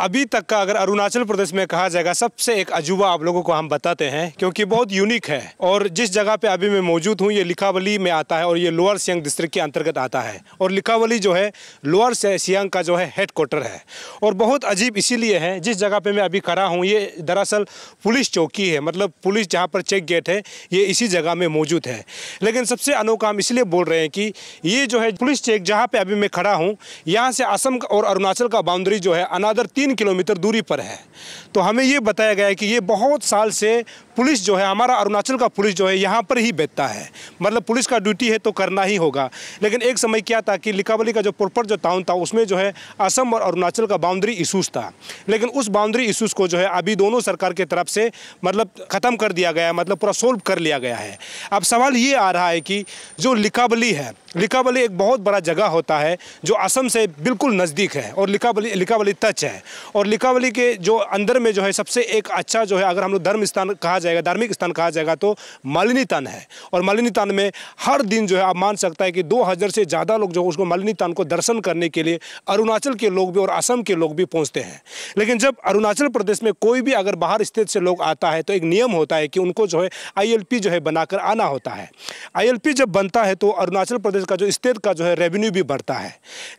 अभी तक का अगर अरुणाचल प्रदेश में कहा जाएगा सबसे एक अजूबा आप लोगों को हम बताते हैं क्योंकि बहुत यूनिक है और जिस जगह पे अभी मैं मौजूद हूँ ये लिखावली में आता है और ये लोअर सियांग डिस्ट्रिक्ट के अंतर्गत आता है और लिखावली जो है लोअर सियांग का जो है हेड क्वार्टर है और बहुत अजीब इसीलिए है जिस जगह पर मैं अभी खड़ा हूँ ये दरअसल पुलिस चौकी है मतलब पुलिस जहाँ पर चेक गेट है ये इसी जगह में मौजूद है लेकिन सबसे अनोखा हम इसलिए बोल रहे हैं कि ये जो है पुलिस चेक जहाँ पर अभी मैं खड़ा हूँ यहाँ से असम और अरुणाचल का बाउंड्री जो है अनादर तीन तीन किलोमीटर दूरी पर है तो हमें ये बताया गया है कि ये बहुत साल से पुलिस जो है हमारा अरुणाचल का पुलिस जो है यहाँ पर ही बैठता है मतलब पुलिस का ड्यूटी है तो करना ही होगा लेकिन एक समय क्या था कि लिकावली का जो प्रॉपर जो टाउन था उसमें जो है असम और अरुणाचल का बाउंड्री इशूज़ था लेकिन उस बाउंड्री इशूज़ को जो है अभी दोनों सरकार की तरफ से मतलब ख़त्म कर दिया गया मतलब पूरा सोल्व कर लिया गया है अब सवाल ये आ रहा है कि जो लिकावली है लिकावली एक बहुत बड़ा जगह होता है जो असम से बिल्कुल नज़दीक है और लिकावली लिकावली टच है और लिकावली के जो अंदर में जो है सबसे एक अच्छा जो है अगर हम लोग धर्म स्थान कहा जाए जाएगा धार्मिक स्थान कहा जाएगा तो मालिनी तान है और मालिनी तान में हर दिन जो है आप मान सकता है कि दो हज़ार से ज़्यादा लोग जो उसको मालिनी तान को दर्शन करने के लिए अरुणाचल के लोग भी और असम के लोग भी पहुँचते हैं लेकिन जब अरुणाचल प्रदेश में कोई भी अगर बाहर स्थित से लोग आता है तो एक नियम होता है कि उनको जो है आई जो है बनाकर आना होता है आई जब बनता है तो अरुणाचल प्रदेश का जो स्टेट का जो है रेवेन्यू भी बढ़ता है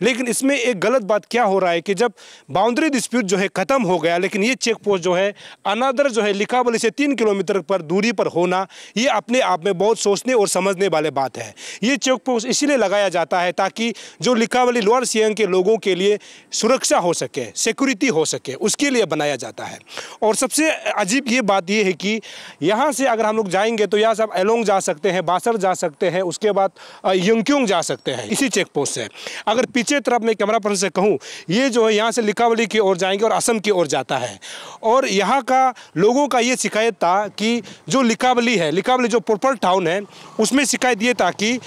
लेकिन इसमें एक गलत बात क्या हो रहा है कि जब बाउंड्री डिस्प्यूट जो है ख़त्म हो गया लेकिन ये चेक पोस्ट जो है अनादर जो है लिखावली से तीन किलोमीटर किलोमीटर पर दूरी पर होना ये अपने आप में बहुत सोचने और समझने वाले बात है ये चेक पोस्ट इसीलिए लगाया जाता है ताकि जो लिकावली लोअर सियांग के लोगों के लिए सुरक्षा हो सके सिक्योरिटी हो सके उसके लिए बनाया जाता है और सबसे अजीब ये बात ये है कि यहाँ से अगर हम लोग जाएंगे तो यहाँ से आप एलोंग जा सकते हैं बासर जा सकते हैं उसके बाद यंग्यूंग जा सकते हैं इसी चेक पोस्ट से अगर पीछे तरफ मैं कैमरा पर्सन से कहूँ ये जो है यहाँ से लिकावली की ओर जाएंगे और असम की ओर जाता है और यहाँ का लोगों का ये शिकायत था कि जो लिकावली है लिकावली जो प्रॉपर टाउन है उसमें शिकायत दिए ताकि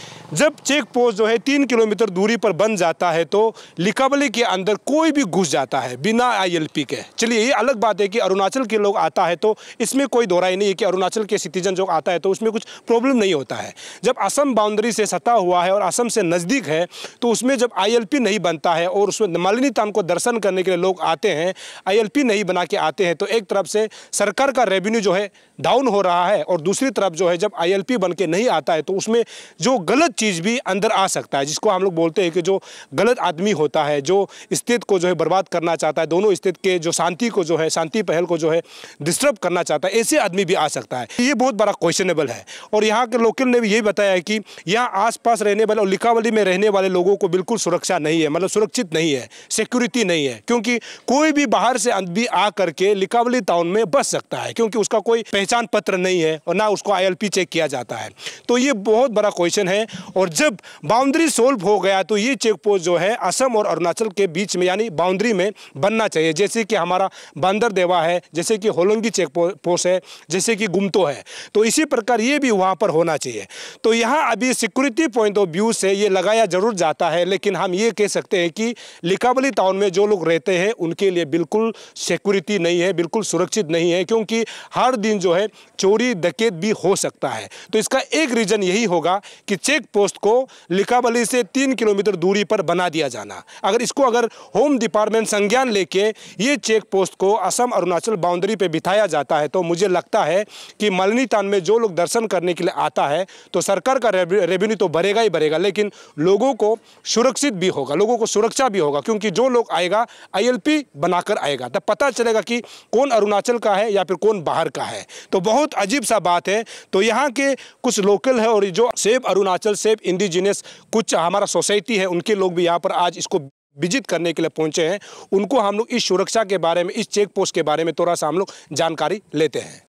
जब चेक पोस्ट जो है तीन किलोमीटर दूरी पर बन जाता है तो लिकावली के अंदर कोई भी घुस जाता है बिना आईएलपी के चलिए ये अलग बात है कि अरुणाचल के लोग आता है तो इसमें कोई दोहराई नहीं है कि अरुणाचल के सिटीजन जो आता है तो उसमें कुछ प्रॉब्लम नहीं होता है जब असम बाउंड्री से सता हुआ है और असम से नज़दीक है तो उसमें जब आई नहीं बनता है और उसमें मालिनी ताम को दर्शन करने के लिए लोग आते हैं आई नहीं बना के आते हैं तो एक तरफ से सरकार का रेवेन्यू जो है डाउन हो रहा है और दूसरी तरफ जो है जब आई बन के नहीं आता है तो उसमें जो गलत चीज़ भी अंदर आ सकता है जिसको हम लोग बोलते हैं कि जो गलत आदमी होता है जो स्थिति को जो है बर्बाद करना चाहता है दोनों स्थिति के जो शांति को जो है शांति पहल को जो है डिस्टर्ब करना चाहता है ऐसे आदमी भी आ सकता है ये बहुत बड़ा क्वेश्चनेबल है और यहाँ के लोकल ने भी यही बताया है कि यहाँ आस रहने वाले और लिखावली में रहने वाले लोगों को बिल्कुल सुरक्षा नहीं है मतलब सुरक्षित नहीं है सिक्योरिटी नहीं है क्योंकि कोई भी बाहर से भी आ करके लिकावली टाउन में बस सकता है क्योंकि उसका कोई पहचान पत्र नहीं है और ना उसको आई चेक किया जाता है तो ये बहुत बड़ा क्वेश्चन है और जब बाउंड्री सोल्व हो गया तो ये चेक पोस्ट जो है असम और अरुणाचल के बीच में यानी बाउंड्री में बनना चाहिए जैसे कि हमारा बांदर देवा है जैसे कि होलोंगी चेक पोस्ट है जैसे कि गुमतो है तो इसी प्रकार ये भी वहाँ पर होना चाहिए तो यहाँ अभी सिक्योरिटी पॉइंट ऑफ व्यू से ये लगाया जरूर जाता है लेकिन हम ये कह सकते हैं कि लिकावली टाउन में जो लोग रहते हैं उनके लिए बिल्कुल सिक्योरिटी नहीं है बिल्कुल सुरक्षित नहीं है क्योंकि हर दिन जो है चोरी डकेत भी हो सकता है तो इसका एक रीज़न यही होगा कि चेक पोस्ट पोस्ट को लिकाबली से तीन किलोमीटर दूरी पर बना दिया जाना अगर इसको अगर होम डिपार्टमेंट संज्ञान लेके ये चेक पोस्ट को असम अरुणाचल बाउंड्री पे बिठाया जाता है तो मुझे लगता है कि मलनीतान में जो लोग दर्शन करने के लिए आता है तो सरकार का रेवेन्यू तो बढ़ेगा ही बढ़ेगा लेकिन लोगों को सुरक्षित भी होगा लोगों को सुरक्षा भी होगा क्योंकि जो लोग आएगा आई बनाकर आएगा तब पता चलेगा कि कौन अरुणाचल का है या फिर कौन बाहर का है तो बहुत अजीब सा बात है तो यहाँ के कुछ लोकल है और जो सेब अरुणाचल सेफ इंडिजिनियस कुछ हमारा सोसाइटी है उनके लोग भी यहाँ पर आज इसको विजिट करने के लिए पहुंचे हैं उनको हम लोग इस सुरक्षा के बारे में इस चेक पोस्ट के बारे में थोड़ा सा हम लोग जानकारी लेते हैं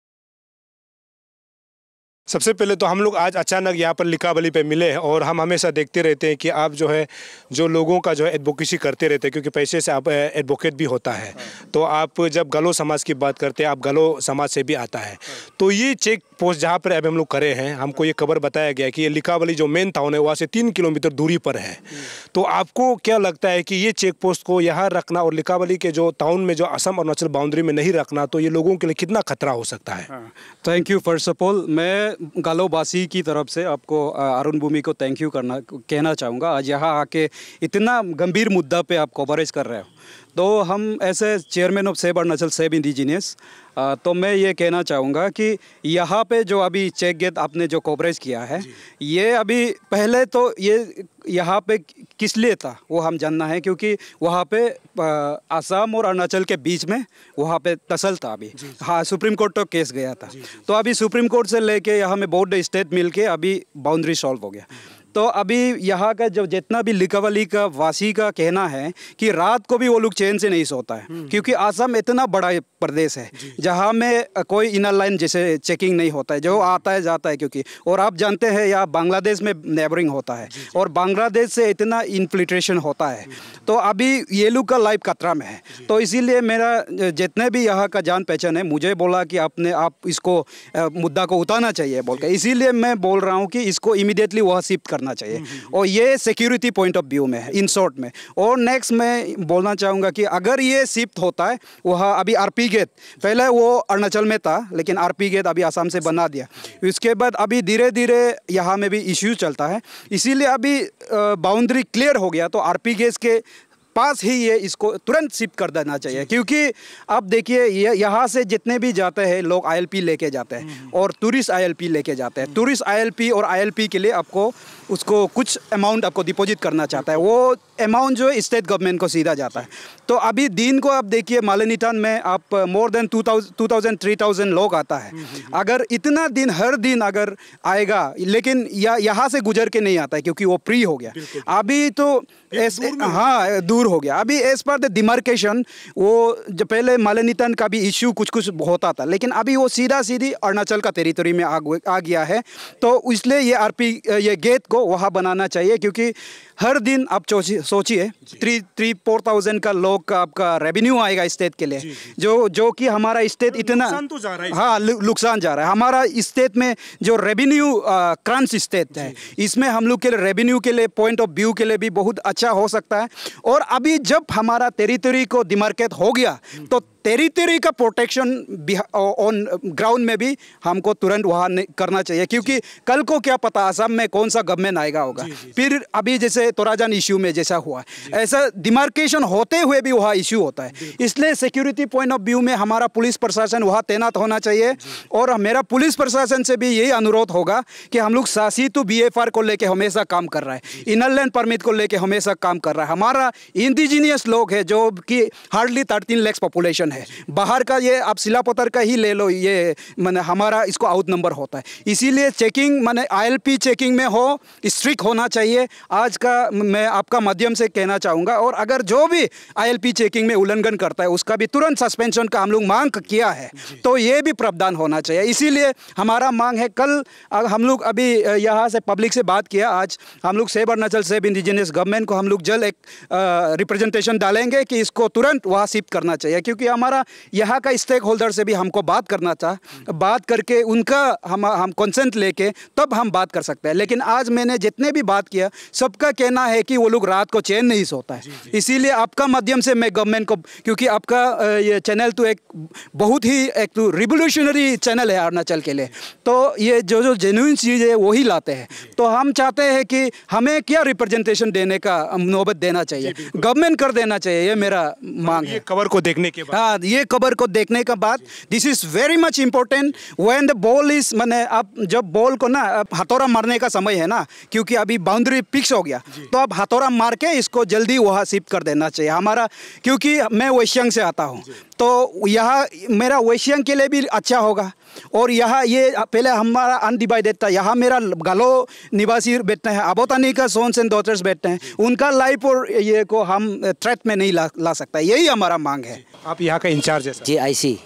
सबसे पहले तो हम लोग आज अचानक यहाँ पर लिकाबली पे मिले हैं और हम हमेशा देखते रहते हैं कि आप जो है जो लोगों का जो है एडवोकेसी करते रहते हैं क्योंकि पैसे से आप एडवोकेट भी होता है हाँ। तो आप जब गलो समाज की बात करते हैं आप गलो समाज से भी आता है हाँ। तो ये चेक पोस्ट जहाँ पर अब हम लोग करे हैं हमको ये खबर बताया गया कि ये लिकावली जो मेन टाउन है वहाँ से तीन किलोमीटर दूरी पर है तो आपको क्या लगता है कि ये चेक पोस्ट को यहाँ रखना और लिखावली के जो टाउन में जो असम अरुणाचल बाउंड्री में नहीं रखना तो ये लोगों के लिए कितना खतरा हो सकता है thank you first of all मैं गालोबासी की तरफ से आपको अरुण भूमि को थैंक यू करना कहना चाहूँगा आज यहाँ आके इतना गंभीर मुद्दा पर आप कवरेज कर रहे हो तो हम ऐसे चेयरमैन ऑफ सेब अरुणाचल सेब इंडिजीनियस तो मैं ये कहना चाहूँगा कि यहाँ पे जो अभी चेक गेट आपने जो कवरेज किया है ये अभी पहले तो ये यहाँ पे किस लिए था वो हम जानना है क्योंकि वहाँ पे आसाम और अरुणाचल के बीच में वहाँ पे तसल था अभी हाँ सुप्रीम कोर्ट तो केस गया था तो अभी सुप्रीम कोर्ट से लेके यहाँ में बोर्ड स्टेट मिल के अभी बाउंड्री सॉल्व हो गया तो अभी यहाँ का जब जितना भी लिकावली का वासी का कहना है कि रात को भी वो लोग चैन से नहीं सोता है हम्म। क्योंकि आसम इतना बड़ा प्रदेश है जहाँ में कोई इनर लाइन जैसे चेकिंग नहीं होता है जो आता है जाता है क्योंकि और आप जानते हैं यहाँ बांग्लादेश में नेबरिंग होता है और बांग्लादेश से इतना इन्फिल्ट्रेशन होता है तो अभी ये लोग का लाइफ खतरा में है तो इसीलिए मेरा जितने भी यहाँ का जान पहचान है मुझे बोला कि आपने आप इसको मुद्दा को उतारना चाहिए बोल इसीलिए मैं बोल रहा हूँ कि इसको इमिडिएटली वह शिफ्ट करना चाहिए हम्म, हम्म, हम्म। और ये सिक्योरिटी पॉइंट ऑफ व्यू में है इन शॉर्ट में और नेक्स्ट मैं बोलना चाहूँगा कि अगर ये शिफ्ट होता है वह अभी आर गेट पहले वो अरुणाचल में था लेकिन आर गेट अभी आसाम से बना दिया उसके बाद अभी धीरे धीरे यहाँ में भी इश्यू चलता है इसीलिए अभी बाउंड्री क्लियर हो गया तो आर गेट के पास ही ये इसको तुरंत शिफ्ट कर देना चाहिए क्योंकि आप देखिए ये यहाँ से जितने भी जाते हैं लोग आईएलपी लेके जाते हैं हम्म। और टूरिस्ट आईएलपी लेके जाते हैं टूरिस्ट हम्म। आईएलपी और आईएलपी के लिए आपको उसको कुछ अमाउंट आपको डिपॉजिट करना चाहता है वो अमाउंट जो है स्टेट गवर्नमेंट को सीधा जाता है तो अभी दिन को आप देखिए मालिनीटान में आप more than two thousand three thousand लोग आता है हम्म, अगर इतना दिन हर दिन अगर आएगा लेकिन यहाँ से गुजर के नहीं आता है क्योंकि वो फ्री हो गया अभी तो ऐसे हाँ दूर दूर हो गया अभी एज पर द डिमार्केशन वो जो पहले मालनीतन का भी इश्यू कुछ कुछ होता था लेकिन अभी वो सीधा सीधी अरुणाचल का टेरिटोरी में आ, गया है तो इसलिए ये आरपी ये गेट को वहाँ बनाना चाहिए क्योंकि हर दिन आप सोचिए थ्री थ्री फोर थाउजेंड का लोग का आपका रेवेन्यू आएगा स्टेट के लिए जो जो कि हमारा स्टेट मतलब इतना तो जा रहा है हाँ नुकसान जा रहा है हमारा स्टेट में जो रेवेन्यू क्रांच स्टेट है इसमें हम लोग के लिए रेवेन्यू के लिए पॉइंट ऑफ व्यू के लिए भी बहुत अच्छा हो सकता है और अभी जब हमारा टेरिटरी को डिमार्केट हो गया हम्म। तो टेरिटरी का प्रोटेक्शन ऑन ग्राउंड में भी हमको तुरंत वहाँ करना चाहिए क्योंकि कल को क्या पता असम में कौन सा गवर्नमेंट आएगा होगा फिर अभी जैसे तोराजान इशू में जैसा हुआ ऐसा डिमार्केशन होते हुए भी वहाँ इशू होता है इसलिए सिक्योरिटी पॉइंट ऑफ व्यू में हमारा पुलिस प्रशासन वहाँ तैनात होना चाहिए और मेरा पुलिस प्रशासन से भी यही अनुरोध होगा कि हम लोग तो बी को लेकर हमेशा काम कर रहा है इनर लैंड परमिट को लेकर हमेशा काम कर रहा है हमारा इंडिजीनियस लोग है जो कि हार्डली थर्टीन लैक्स पॉपुलेशन है बाहर का ये आप सिला पत्थर का ही ले लो ये मैंने हमारा इसको आउट नंबर होता है इसीलिए चेकिंग मैंने आईएलपी चेकिंग में हो स्ट्रिक होना चाहिए आज का मैं आपका माध्यम से कहना चाहूँगा और अगर जो भी आई चेकिंग में उल्लंघन करता है उसका भी तुरंत सस्पेंशन का हम लोग मांग किया है तो ये भी प्रावधान होना चाहिए इसीलिए हमारा मांग है कल हम लोग अभी यहाँ से पब्लिक से बात किया आज हम लोग सेब अरुणाचल सेब इंडिजिनियस गवर्नमेंट को हम लोग जल्द एक रिप्रेजेंटेशन डालेंगे कि इसको तुरंत वहाँ शिफ्ट करना चाहिए क्योंकि हम हमारा यहाँ का स्टेक होल्डर से भी हमको बात करना था बात करके उनका हम हम कंसेंट लेके तब हम बात कर सकते हैं लेकिन आज मैंने जितने भी बात किया सबका कहना है कि वो लोग रात को चैन नहीं सोता है इसीलिए आपका माध्यम से मैं गवर्नमेंट को क्योंकि आपका ये चैनल तो एक बहुत ही एक तो रिवोल्यूशनरी चैनल है अरुणाचल के लिए तो ये जो जो जेन्यून चीज़ है वही लाते हैं तो हम चाहते हैं कि हमें क्या रिप्रेजेंटेशन देने का नौबत देना चाहिए गवर्नमेंट कर देना चाहिए ये मेरा तो मांग है कवर को देखने के बाद हाँ बाद ये कवर को देखने के बाद this is very much important when the ball is मैंने आप जब बॉल को ना हथौरा मारने का समय है ना क्योंकि अभी बाउंड्री फिक्स हो गया तो आप हथौरा मार के इसको जल्दी वहाँ शिफ्ट कर देना चाहिए हमारा क्योंकि मैं वेश्यंग से आता हूँ तो यह मेरा वेश्यंग के लिए भी अच्छा होगा और यहाँ ये पहले हमारा अनडिवाइडेड था यहाँ मेरा गलो निवासी बैठते हैं अबोतानी का सोन्स एंड डॉटर्स बैठते हैं उनका लाइफ और ये को हम थ्रेट में नहीं ला ला सकता यही हमारा मांग है आप यहाँ का इंचार्ज है जी आई सी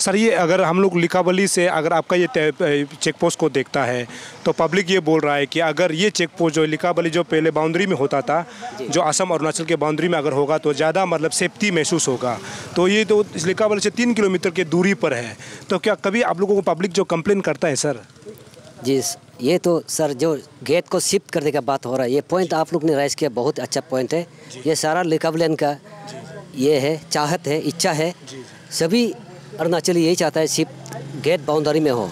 सर ये अगर हम लोग लिखावली से अगर आपका ये चेक पोस्ट को देखता है तो पब्लिक ये बोल रहा है कि अगर ये चेक पोस्ट जो लिखावली जो पहले बाउंड्री में होता था जो असम और अरुणाचल के बाउंड्री में अगर होगा तो ज़्यादा मतलब सेफ्टी महसूस होगा तो ये तो इस लिकाबली से तीन किलोमीटर की दूरी पर है तो क्या कभी आप लोगों को पब्लिक जो कंप्लेन करता है सर जी ये तो सर जो गेट को शिफ्ट करने का बात हो रहा है ये पॉइंट आप लोग ने राइज किया बहुत अच्छा पॉइंट है ये सारा लिखावलन का ये है चाहत है इच्छा है सभी अरुणाचली यही चाहता है सिर्फ गेट बाउंड्री में हो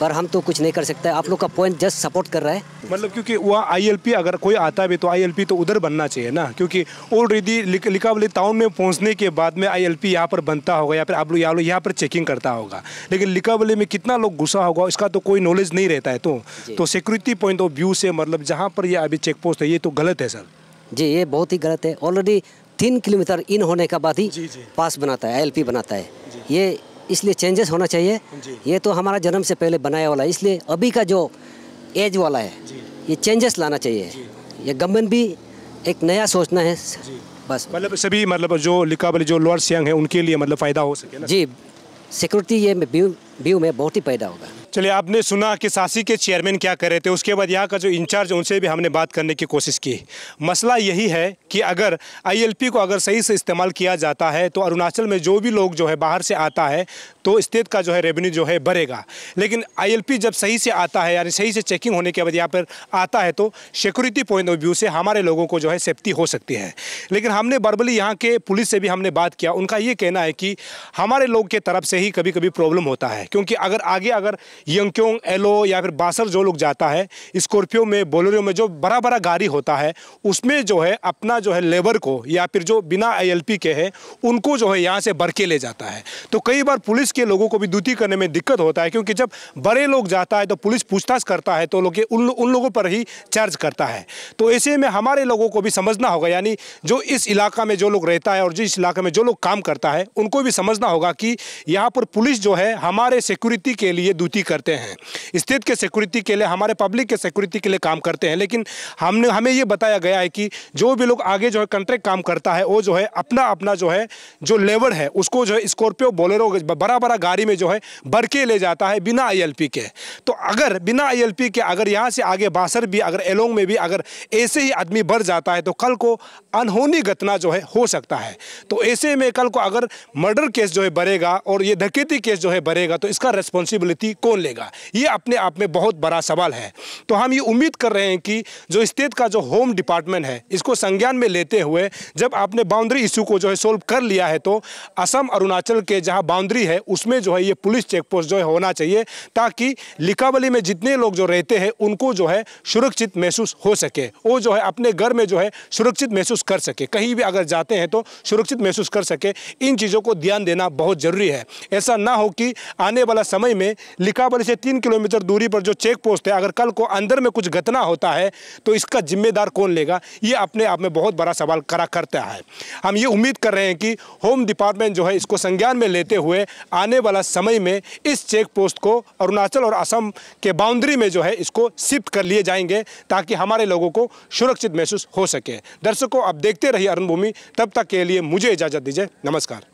पर हम तो कुछ नहीं कर सकते आप लोग का पॉइंट जस्ट सपोर्ट कर रहा है मतलब क्योंकि वह आईएलपी अगर कोई आता भी तो आईएलपी तो उधर बनना चाहिए ना क्योंकि ऑलरेडी लिक, लिकावली टाउन में पहुंचने के बाद में आईएलपी यहाँ पर बनता होगा या फिर आप लोग यहाँ यहाँ पर चेकिंग करता होगा लेकिन लिकावली में कितना लोग घुसा होगा इसका तो कोई नॉलेज नहीं रहता है तो तो सिक्योरिटी पॉइंट ऑफ व्यू से मतलब जहाँ पर यह अभी चेक पोस्ट है ये तो गलत है सर जी ये बहुत ही गलत है ऑलरेडी तीन किलोमीटर इन होने के बाद ही पास बनाता है एलपी बनाता है ये इसलिए चेंजेस होना चाहिए ये तो हमारा जन्म से पहले बनाया वाला है इसलिए अभी का जो एज वाला है ये चेंजेस लाना चाहिए ये गवर्नमेंट भी एक नया सोचना है बस मतलब सभी मतलब जो लिखा जो लोअर सियांग है उनके लिए मतलब फ़ायदा हो सके ना? जी सिक्योरिटी ये व्यू में बहुत ही पैदा होगा चलिए आपने सुना कि सासी के चेयरमैन क्या कर रहे थे उसके बाद यहाँ का जो इंचार्ज उनसे भी हमने बात करने की कोशिश की मसला यही है कि अगर आईएलपी को अगर सही से इस्तेमाल किया जाता है तो अरुणाचल में जो भी लोग जो है बाहर से आता है तो स्टेट का जो है रेवेन्यू जो है बढ़ेगा लेकिन आई जब सही से आता है यानी सही से चेकिंग होने के बाद यहाँ पर आता है तो सिक्योरिटी पॉइंट ऑफ व्यू से हमारे लोगों को जो है सेफ्टी हो सकती है लेकिन हमने बरबली यहाँ के पुलिस से भी हमने बात किया उनका ये कहना है कि हमारे लोग के तरफ से ही कभी कभी प्रॉब्लम होता है क्योंकि अगर आगे अगर यंक्योंग एलो या फिर बासर जो लोग जाता है स्कॉर्पियो में बोलेरो में जो बड़ा बड़ा गाड़ी होता है उसमें जो है अपना जो है लेबर को या फिर जो बिना आई के है उनको जो है यहाँ से भर ले जाता है तो कई बार पुलिस के लोगों को भी द्युति करने में दिक्कत होता है क्योंकि जब बड़े लोग जाता है तो पुलिस पूछताछ करता है तो लोग उन, उन लोगों पर ही चार्ज करता है तो ऐसे में हमारे लोगों को भी समझना होगा यानी जो इस इलाका में जो लोग रहता है और जिस इलाके में जो लोग काम करता है उनको भी समझना होगा कि यहाँ पर पुलिस जो है हमारे हमारे सिक्योरिटी के लिए ड्यूटी करते हैं स्टेट के सिक्योरिटी के लिए हमारे पब्लिक के सिक्योरिटी के लिए काम करते हैं लेकिन हमने हमें ये बताया गया है कि जो भी लोग आगे जो है कंट्रैक्ट काम करता है वो जो है अपना अपना जो है जो लेबर है उसको जो है स्कॉर्पियो बोलेरो बड़ा बड़ा गाड़ी में जो है भर के ले जाता है बिना आई के तो अगर बिना आई के अगर यहाँ से आगे बासर भी अगर एलोंग में भी अगर ऐसे ही आदमी बढ़ जाता है तो कल को अनहोनी घटना जो है हो सकता है तो ऐसे में कल को अगर मर्डर केस जो है बढ़ेगा और ये धकेती केस जो है बढ़ेगा तो तो इसका रेस्पॉन्सिबिलिटी कौन लेगा ये अपने आप में बहुत बड़ा सवाल है तो हम ये उम्मीद कर रहे हैं कि जो स्टेट का जो होम डिपार्टमेंट है इसको संज्ञान में लेते हुए जब आपने बाउंड्री इशू को जो है सोल्व कर लिया है तो असम अरुणाचल के जहाँ बाउंड्री है उसमें जो है ये पुलिस चेक पोस्ट जो है होना चाहिए ताकि लिकावली में जितने लोग जो रहते हैं उनको जो है सुरक्षित महसूस हो सके वो जो है अपने घर में जो है सुरक्षित महसूस कर सके कहीं भी अगर जाते हैं तो सुरक्षित महसूस कर सके इन चीज़ों को ध्यान देना बहुत ज़रूरी है ऐसा ना हो कि आने आने वाला समय में लिकाबली से तीन किलोमीटर दूरी पर जो चेक पोस्ट है अगर कल को अंदर में कुछ घटना होता है तो इसका जिम्मेदार कौन लेगा ये अपने आप में बहुत बड़ा सवाल करा करता है हम ये उम्मीद कर रहे हैं कि होम डिपार्टमेंट जो है इसको संज्ञान में लेते हुए आने वाला समय में इस चेक पोस्ट को अरुणाचल और असम के बाउंड्री में जो है इसको शिफ्ट कर लिए जाएंगे ताकि हमारे लोगों को सुरक्षित महसूस हो सके दर्शकों आप देखते रहिए अरुण भूमि तब तक के लिए मुझे इजाज़त दीजिए नमस्कार